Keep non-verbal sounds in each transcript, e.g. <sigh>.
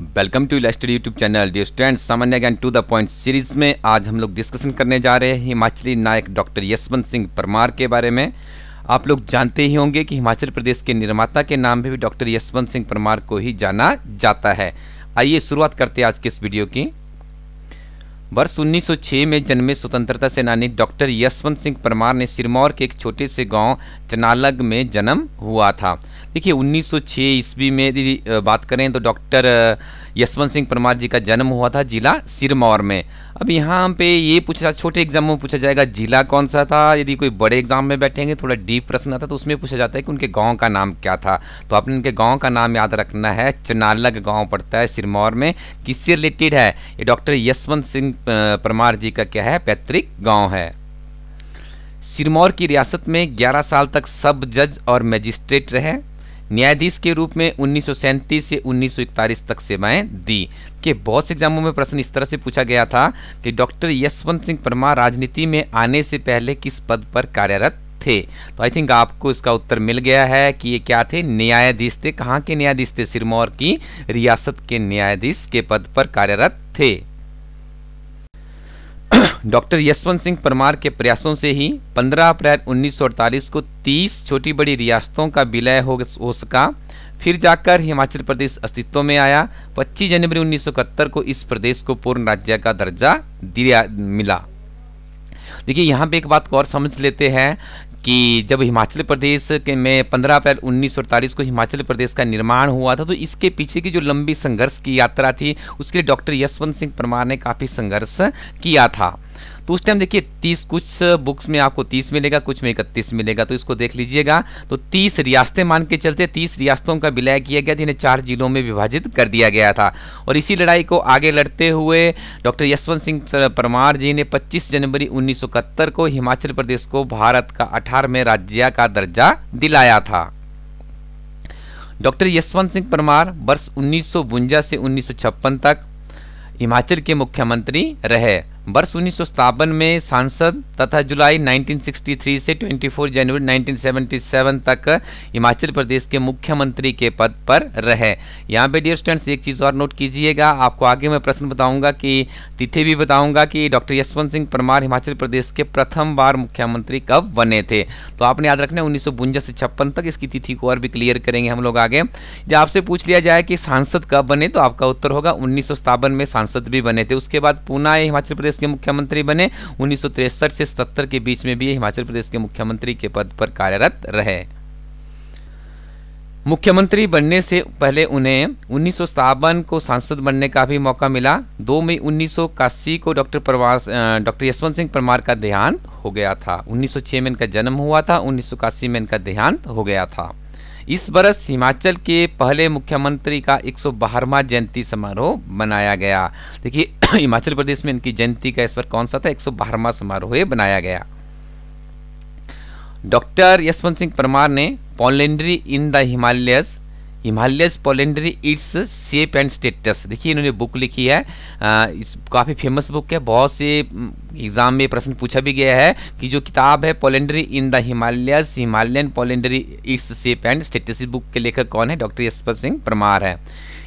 welcome to इलेस्टेड YouTube channel dear student सामान्य ज्ञान टू द पॉइंट सीरीज में आज हम लोग डिस्कशन करने जा रहे हैं हिमाचली नायक डॉक्टर यशवंत सिंह परमार के बारे में आप लोग जानते ही होंगे कि हिमाचल प्रदेश के निर्माता के नाम भी डॉक्टर यशवंत सिंह परमार को ही जाना जाता है आइए शुरुआत करते हैं आज के इस वीडियो की वर्ष 1906 में जन्मे स्वतंत्रता सेनानी डॉक्टर यशवंत सिंह परमार ने सिरमौर के एक छोटे से गांव चनालग में जन्म हुआ था देखिए 1906 ईस्वी में यदि बात करें तो डॉक्टर यशवंत सिंह परमार जी का जन्म हुआ था जिला सिरमौर में अब यहाँ पे ये पूछा छोटे एग्जाम में पूछा जाएगा जिला कौन सा था यदि कोई बड़े एग्जाम में बैठेंगे थोड़ा डीप प्रश्न आता तो उसमें पूछा जाता है कि उनके गांव का नाम क्या था तो आपने उनके गांव का नाम याद रखना है चनालग गांव पड़ता है सिरमौर में किससे रिलेटेड है ये डॉक्टर यशवंत सिंह परमार जी का क्या है पैतृक गाँव है सिरमौर की रियासत में ग्यारह साल तक सब जज और मजिस्ट्रेट रहे न्यायाधीश के रूप में उन्नीस से उन्नीस तक सेवाएं दी के बहुत से एग्जामों में प्रश्न इस तरह से पूछा गया था कि डॉक्टर यशवंत सिंह परमार राजनीति में आने से पहले किस पद पर कार्यरत थे तो आई थिंक आपको इसका उत्तर मिल गया है कि ये क्या थे न्यायाधीश थे कहाँ के न्यायाधीश थे सिरमौर की रियासत के न्यायाधीश के पद पर कार्यरत थे डॉक्टर यशवंत सिंह परमार के प्रयासों से ही 15 अप्रैल 1948 को 30 छोटी बड़ी रियासतों का विलय हो, हो सका फिर जाकर हिमाचल प्रदेश अस्तित्व में आया 25 जनवरी 1971 को इस प्रदेश को पूर्ण राज्य का दर्जा दिया मिला देखिए यहाँ पे एक बात को और समझ लेते हैं कि जब हिमाचल प्रदेश के में 15 अप्रैल उन्नीस को हिमाचल प्रदेश का निर्माण हुआ था तो इसके पीछे की जो लंबी संघर्ष की यात्रा थी उसके लिए डॉक्टर यशवंत सिंह परमार ने काफ़ी संघर्ष किया था तो उस टाइम देखिए तीस कुछ बुक्स uh, में आपको तीस मिलेगा कुछ में इकतीस मिलेगा तो इसको देख लीजिएगा तो तीस रियासतें मान के चलते तीस रियासतों का विलय किया गया जिन्हें चार जिलों में विभाजित कर दिया गया था और इसी लड़ाई को आगे लड़ते हुए डॉक्टर यशवंत सिंह uh, परमार जी ने पच्चीस जनवरी उन्नीस को हिमाचल प्रदेश को भारत का अठारहवें राज्य का दर्जा दिलाया था डॉक्टर यशवंत सिंह परमार वर्ष उन्नीस से उन्नीस तक हिमाचल के मुख्यमंत्री रहे वर्ष उन्नीस में सांसद तथा जुलाई 1963 से 24 जनवरी 1977 तक हिमाचल प्रदेश के मुख्यमंत्री के पद पर रहे यहाँ पे डियर स्टूडेंट्स एक चीज़ और नोट कीजिएगा आपको आगे मैं प्रश्न बताऊंगा कि तिथि भी बताऊंगा कि डॉक्टर यशवंत सिंह परमार हिमाचल प्रदेश के प्रथम बार मुख्यमंत्री कब बने थे तो आपने याद रखना उन्नीस से छप्पन तक इसकी तिथि को और भी क्लियर करेंगे हम लोग आगे जब आपसे पूछ लिया जाए कि सांसद कब बने तो आपका उत्तर होगा उन्नीस में सांसद भी बने थे उसके बाद पुना हिमाचल प्रदेश प्रदेश के मुख्यमंत्री बने उन्नीस से सत्तर के बीच में भी हिमाचल प्रदेश के मुख्यमंत्री के पद पर कार्यरत रहे मुख्यमंत्री बनने से पहले उन्हें उन्नीस को सांसद बनने का भी मौका मिला 2 मई उन्नीस को डॉक्टर प्रवास डॉक्टर यशवंत सिंह परमार का देहांत हो गया था 1906 में इनका जन्म हुआ था उन्नीस में इनका देहांत हो गया था इस बरस हिमाचल के पहले मुख्यमंत्री का एक जयंती समारोह मनाया गया देखिए <clears throat> हिमाचल प्रदेश में इनकी जयंती का इस पर कौन सा था एक समारोह बनाया गया डॉक्टर यशवंत सिंह परमार ने polyandry in the Himalayas Himalayas polyandry its shape and status देखिए इन्होंने बुक लिखी है आ, इस काफ़ी फेमस बुक है बहुत से एग्ज़ाम में प्रश्न पूछा भी गया है कि जो किताब है polyandry in the Himalayas Himalayan polyandry its shape and status book के लेखक कौन है डॉक्टर यशपत सिंह परमार है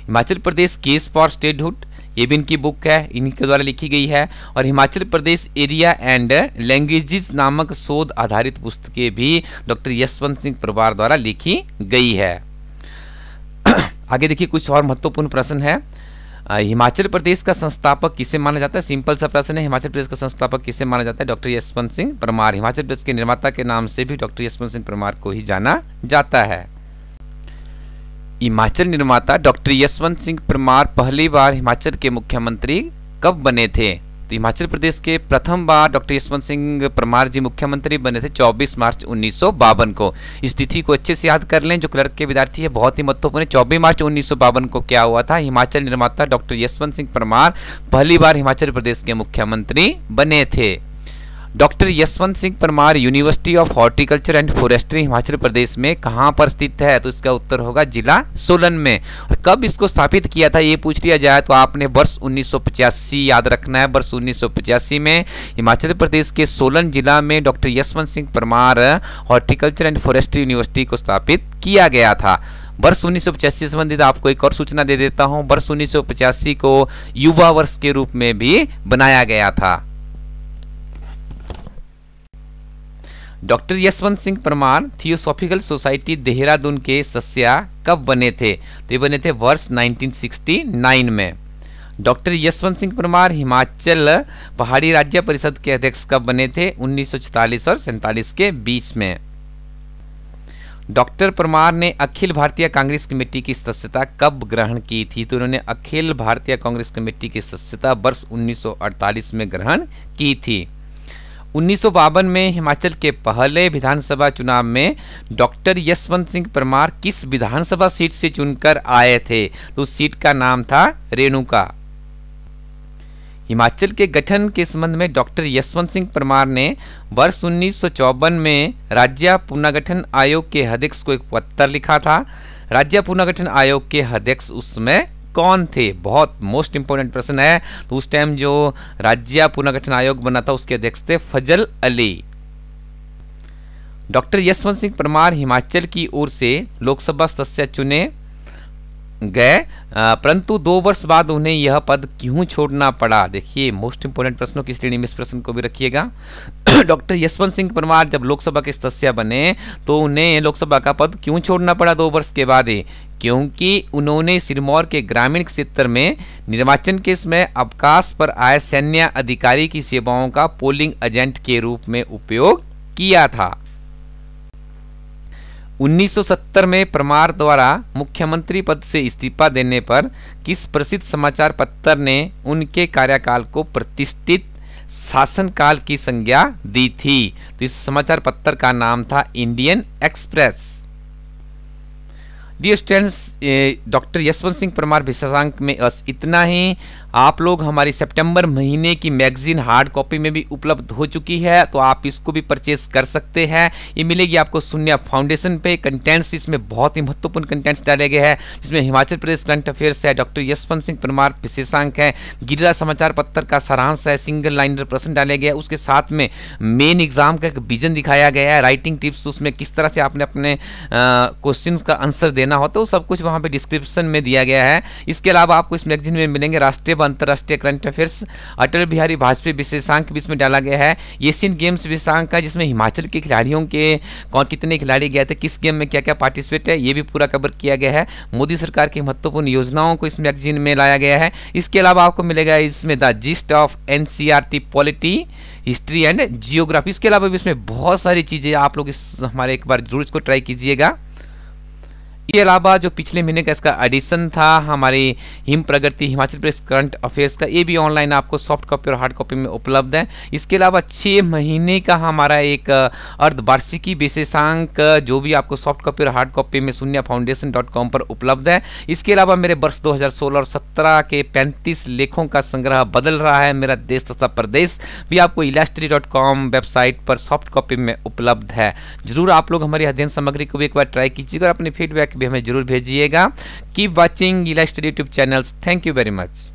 Himachal Pradesh case for statehood ये भी इनकी बुक है इनके द्वारा लिखी गई है और Himachal Pradesh area and languages नामक शोध आधारित पुस्तकें भी डॉक्टर यशवंत सिंह परमार द्वारा लिखी गई है आगे देखिए कुछ और महत्वपूर्ण प्रश्न है हिमाचल प्रदेश का संस्थापक किसे माना जाता है सिंपल सा प्रश्न है हिमाचल प्रदेश का संस्थापक किसे माना जाता है डॉक्टर यशवंत सिंह परमार हिमाचल प्रदेश के निर्माता के नाम से भी डॉक्टर यशवंत सिंह परमार को ही जाना जाता है हिमाचल निर्माता डॉक्टर यशवंत सिंह परमार पहली बार हिमाचल के मुख्यमंत्री कब बने थे तो हिमाचल प्रदेश के प्रथम बार डॉक्टर यशवंत सिंह परमार जी मुख्यमंत्री बने थे 24 मार्च उन्नीस को इस तिथि को अच्छे से याद कर लें जो क्लर्क के विद्यार्थी है बहुत ही महत्वपूर्ण है चौबीस मार्च उन्नीस को क्या हुआ था हिमाचल निर्माता डॉक्टर यशवंत सिंह परमार पहली बार हिमाचल प्रदेश के मुख्यमंत्री बने थे doctor Yashwant Singh Parmar university of horticulture and forestry Himachal Pradesh में कहाँ पर स्थित है तो इसका उत्तर होगा जिला सोलन में और कब इसको स्थापित किया था ये पूछ लिया जाए तो आपने वर्ष उन्नीस याद रखना है वर्ष उन्नीस में हिमाचल प्रदेश के सोलन जिला में doctor Yashwant Singh Parmar horticulture and forestry university को स्थापित किया गया था वर्ष उन्नीस से संबंधित आपको एक और सूचना दे देता हूँ वर्ष उन्नीस को युवा वर्ष के रूप में भी बनाया गया था doctor Yashwant Singh Parmar theosophical society Dehradun के सदस्य कब बने थे तो ये बने थे वर्ष 1969 में डॉक्टर यशवंत सिंह परमार हिमाचल पहाड़ी राज्य परिषद के अध्यक्ष कब बने थे 1944 और सैंतालीस के बीच में डॉक्टर परमार ने अखिल भारतीय कांग्रेस कमेटी की सदस्यता कब ग्रहण की थी तो उन्होंने अखिल भारतीय कांग्रेस कमेटी की सदस्यता वर्ष 1948 में ग्रहण की थी उन्नीस में हिमाचल के पहले विधानसभा चुनाव में डॉक्टर यशवंत सिंह परमार किस विधानसभा सीट से चुनकर आए थे तो उस सीट का नाम था रेणुका हिमाचल के गठन के संबंध में डॉक्टर यशवंत सिंह परमार ने वर्ष उन्नीस में राज्य पुनर्गठन आयोग के अध्यक्ष को एक पत्र लिखा था राज्य पुनर्गठन आयोग के अध्यक्ष उसमें कौन थे बहुत मोस्ट इंपॉर्टेंट प्रश्न है तो उस टाइम जो राज्य पुनर्गठन आयोग बना था उसके अध्यक्ष थे फजल अली डॉक्टर यशवंत सिंह परमार हिमाचल की ओर से लोकसभा सदस्य चुने गए परंतु दो वर्ष बाद उन्हें यह पद क्यों छोड़ना पड़ा देखिए मोस्ट इंपोर्टेंट प्रश्नों की श्रेणी में इस प्रश्न को भी रखिएगा <clears throat> डॉक्टर यशवंत सिंह परमार जब लोकसभा के सदस्य बने तो उन्हें लोकसभा का पद क्यों छोड़ना पड़ा दो वर्ष के बाद क्योंकि उन्होंने सिरमौर के ग्रामीण क्षेत्र में निर्वाचन के समय अवकाश पर आए सैन्य अधिकारी की सेवाओं का पोलिंग एजेंट के रूप में उपयोग किया था 1970 में परमार द्वारा मुख्यमंत्री पद से इस्तीफा देने पर किस प्रसिद्ध समाचार पत्र ने उनके कार्यकाल को प्रतिष्ठित शासनकाल की संज्ञा दी थी तो इस समाचार पत्र का नाम था Indian Express dear students doctor Yashwant Singh Parmar विशेषांक में बस इतना ही आप लोग हमारी सितंबर महीने की मैगजीन हार्ड कॉपी में भी उपलब्ध हो चुकी है तो आप इसको भी परचेस कर सकते हैं ये मिलेगी आपको शून्य फाउंडेशन पे कंटेंट्स इसमें बहुत ही महत्वपूर्ण कंटेंट्स डाले गए हैं जिसमें हिमाचल प्रदेश करंट अफेयर्स है डॉक्टर यशवंत सिंह परमार विशेषांक है गिरिरा समाचार पत्र का सारांश है सिंगल लाइनर प्रश्न डाले गए उसके साथ में मेन एग्जाम का एक विजन दिखाया गया है राइटिंग टिप्स उसमें किस तरह से आपने अपने क्वेश्चन का आंसर देना लेना हो तो सब कुछ वहाँ पे डिस्क्रिप्शन में दिया गया है इसके अलावा आपको इस मैगजीन में मिलेंगे राष्ट्रीय व अंतर्राष्ट्रीय करंट अफेयर्स अटल बिहारी वाजपेयी विशेषांक भी इसमें डाला गया है एशियन गेम्स विशेषांक का जिसमें हिमाचल के खिलाड़ियों के कौन कितने खिलाड़ी गए थे किस गेम में क्या क्या पार्टिसिपेट है ये भी पूरा कवर किया गया है मोदी सरकार की महत्वपूर्ण योजनाओं को इस मैगजीन में लाया गया है इसके अलावा आपको मिलेगा इसमें the gist of an polity history and geography इसके अलावा भी इसमें बहुत सारी चीज़ें आप लोग इस हमारे एक बार जरूर इसको ट्राई कीजिएगा इसके अलावा जो पिछले महीने का इसका एडिशन था हमारे हिम प्रगति हिमाचल प्रदेश करंट अफेयर्स का ये भी ऑनलाइन आपको सॉफ्ट कॉपी और हार्ड कॉपी में उपलब्ध है इसके अलावा छः महीने का हमारा एक अर्धवार्षिकी विशेषांक जो भी आपको सॉफ्ट कॉपी और हार्ड कॉपी में शून्य फाउंडेशन डॉट कॉम पर उपलब्ध है इसके अलावा मेरे वर्ष दो और सत्रह के पैंतीस लेखों का संग्रह बदल रहा है मेरा देश तथा प्रदेश भी आपको इलास्ट्री डॉट कॉम वेबसाइट पर सॉफ्ट कॉपी में उपलब्ध है जरूर आप लोग हमारी अध्ययन सामग्री को भी एक बार ट्राई कीजिएगा और अपने फीडबैक भी हमें ज़रूर भेजिएगा keep watching Ila study YouTube channels thank you very much